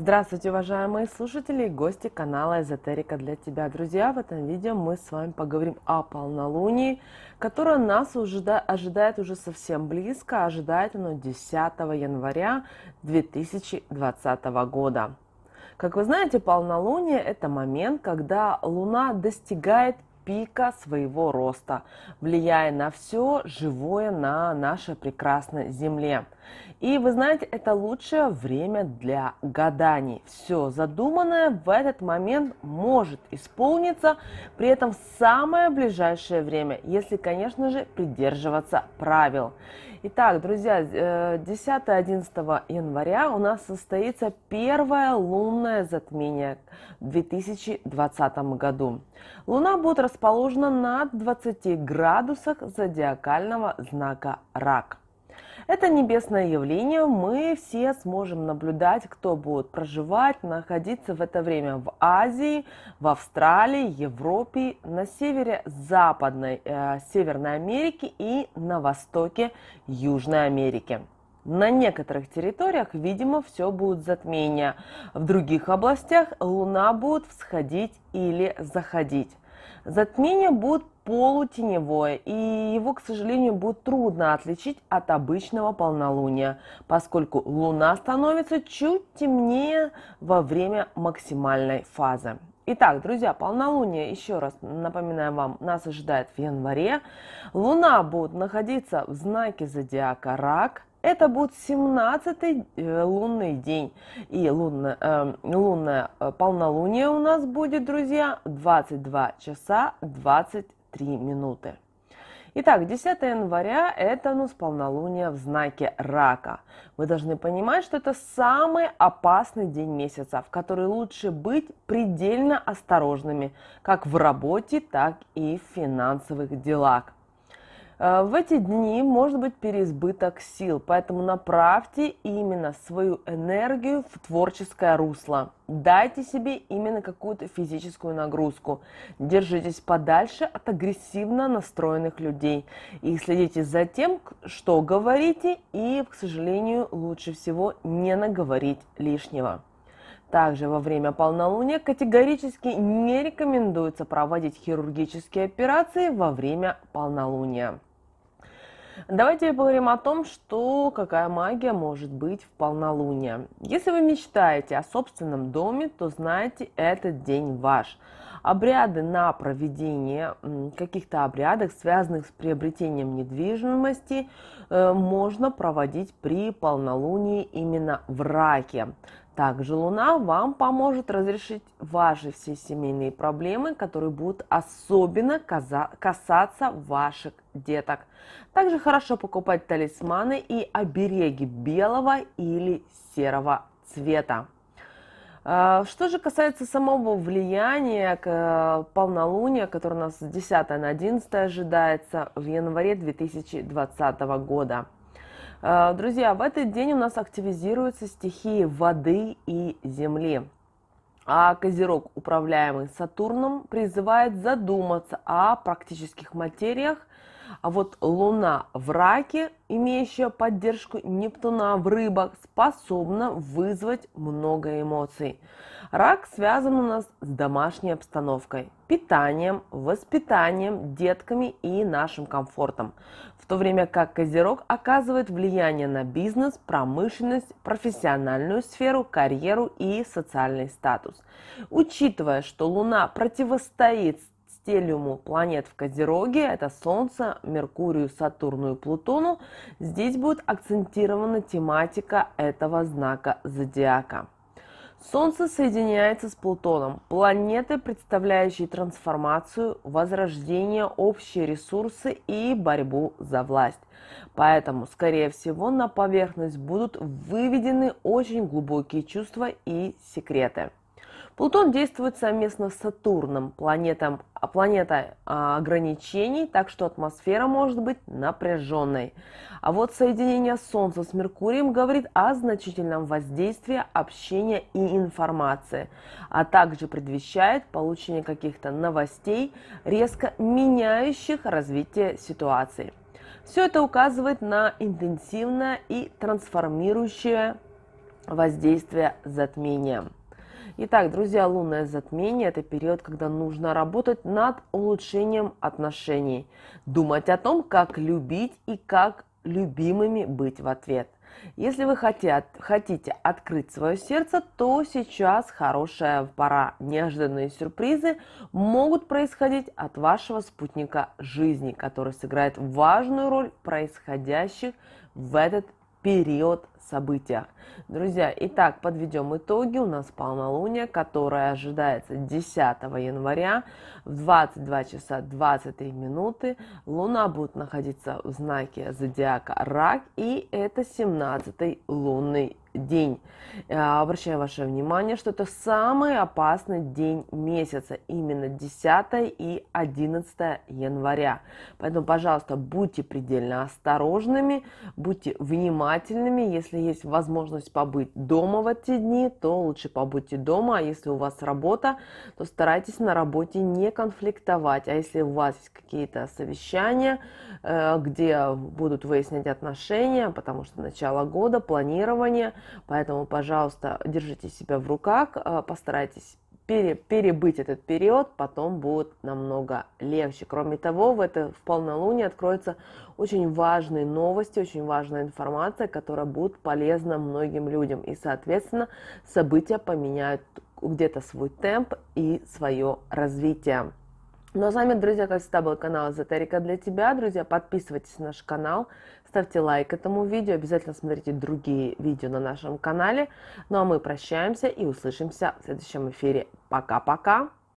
Здравствуйте, уважаемые слушатели и гости канала Эзотерика для тебя. Друзья, в этом видео мы с вами поговорим о полнолунии, которая нас уже, ожидает уже совсем близко, ожидает оно 10 января 2020 года. Как вы знаете, полнолуние – это момент, когда Луна достигает пика своего роста, влияя на все живое на нашей прекрасной Земле. И вы знаете, это лучшее время для гаданий. Все задуманное в этот момент может исполниться, при этом в самое ближайшее время, если, конечно же, придерживаться правил. Итак, друзья, 10-11 э, января у нас состоится первое лунное затмение в 2020 году. Луна будет расположена на 20 градусах зодиакального знака Рак. Это небесное явление, мы все сможем наблюдать, кто будет проживать, находиться в это время в Азии, в Австралии, Европе, на севере Западной, э, Северной Америки и на востоке Южной Америки. На некоторых территориях, видимо, все будет затмение. В других областях Луна будет всходить или заходить. Затмение будет полутеневое, и его, к сожалению, будет трудно отличить от обычного полнолуния, поскольку Луна становится чуть темнее во время максимальной фазы. Итак, друзья, полнолуние, еще раз напоминаю вам, нас ожидает в январе. Луна будет находиться в знаке зодиака Рак – это будет 17-й э, лунный день. И лунное, эм, э, лунное полнолуние у нас будет, друзья, 22 часа 23 минуты. Итак, 10 января – это ну, с полнолуния в знаке рака. Вы должны понимать, что это самый опасный день месяца, в который лучше быть предельно осторожными, как в работе, так и в финансовых делах. Э, в эти дни может быть переизбыток сил, поэтому направьте именно свою энергию в творческое русло. Дайте себе именно какую-то физическую нагрузку. Держитесь подальше от агрессивно настроенных людей. И следите за тем, что говорите, и, к сожалению, лучше всего не наговорить лишнего. Также во время полнолуния категорически не рекомендуется проводить хирургические операции во время полнолуния. Давайте поговорим о том, что какая магия может быть в полнолуние. Если вы мечтаете о собственном доме, то знайте, этот день ваш. Обряды на проведение каких-то обрядов, связанных с приобретением недвижимости, э, можно проводить при полнолунии именно в раке. Также Луна вам поможет разрешить ваши все семейные проблемы, которые будут особенно касаться ваших деток. Также хорошо покупать талисманы и обереги белого или серого цвета. А, что же касается самого влияния э, полнолуния, которое у нас с 10 на 11 ожидается в январе 2020 года – Э, друзья, в этот день у нас активизируются стихии воды и земли. А Козерог, управляемый Сатурном, призывает задуматься о практических материях – а вот Луна в раке, имеющая поддержку Нептуна в рыбах, способна вызвать много эмоций. Рак связан у нас с домашней обстановкой, питанием, воспитанием, детками и нашим комфортом. В то время как Козерог оказывает влияние на бизнес, промышленность, профессиональную сферу, карьеру и социальный статус. Учитывая, что Луна противостоит стелиуму планет в Козероге, это Солнце, Меркурию, Сатурну и Плутону, здесь будет акцентирована тематика этого знака зодиака. Солнце соединяется с Плутоном, планеты, представляющие трансформацию, возрождение, общие ресурсы и борьбу за власть. Поэтому, скорее всего, на поверхность будут выведены очень глубокие чувства и секреты. Плутон действует совместно с Сатурном, планетом, а планета а, ограничений, так что атмосфера может быть напряженной. А вот соединение Солнца с Меркурием говорит о значительном воздействии общения и информации, а также предвещает получение каких-то новостей, резко меняющих развитие ситуации. Все это указывает на интенсивное и трансформирующее воздействие затмения. Итак, друзья, лунное затмение – это период, когда нужно работать над улучшением отношений, думать о том, как любить и как любимыми быть в ответ. Если вы хотят, хотите открыть свое сердце, то сейчас хорошая пора. Неожиданные сюрпризы могут происходить от вашего спутника жизни, который сыграет важную роль в происходящих в этот период событиях. Друзья, итак, подведем итоги. У нас полнолуние, которое ожидается 10 января в 22 часа 23 минуты. Луна будет находиться в знаке зодиака Рак, и это 17 лунный день. Э, обращаю ваше внимание, что это самый опасный день месяца, именно 10 и 11 января. Поэтому, пожалуйста, будьте предельно осторожными, будьте внимательными. Если есть возможность побыть дома в эти дни, то лучше побудьте дома. А если у вас работа, то старайтесь на работе не конфликтовать. А если у вас есть какие-то совещания, э, где будут выяснять отношения, потому что начало года, планирование – Поэтому, пожалуйста, держите себя в руках, а, постарайтесь пере, перебыть этот период, потом будет намного легче. Кроме того, в это в полнолуние откроются очень важные новости, очень важная информация, которая будет полезна многим людям. И, соответственно, события поменяют где-то свой темп и свое развитие. Ну а с вами, друзья, как всегда, был канал Эзотерика для тебя. Друзья, подписывайтесь на наш канал, ставьте лайк этому видео, обязательно смотрите другие видео на нашем канале. Ну а мы прощаемся и услышимся в следующем эфире. Пока-пока!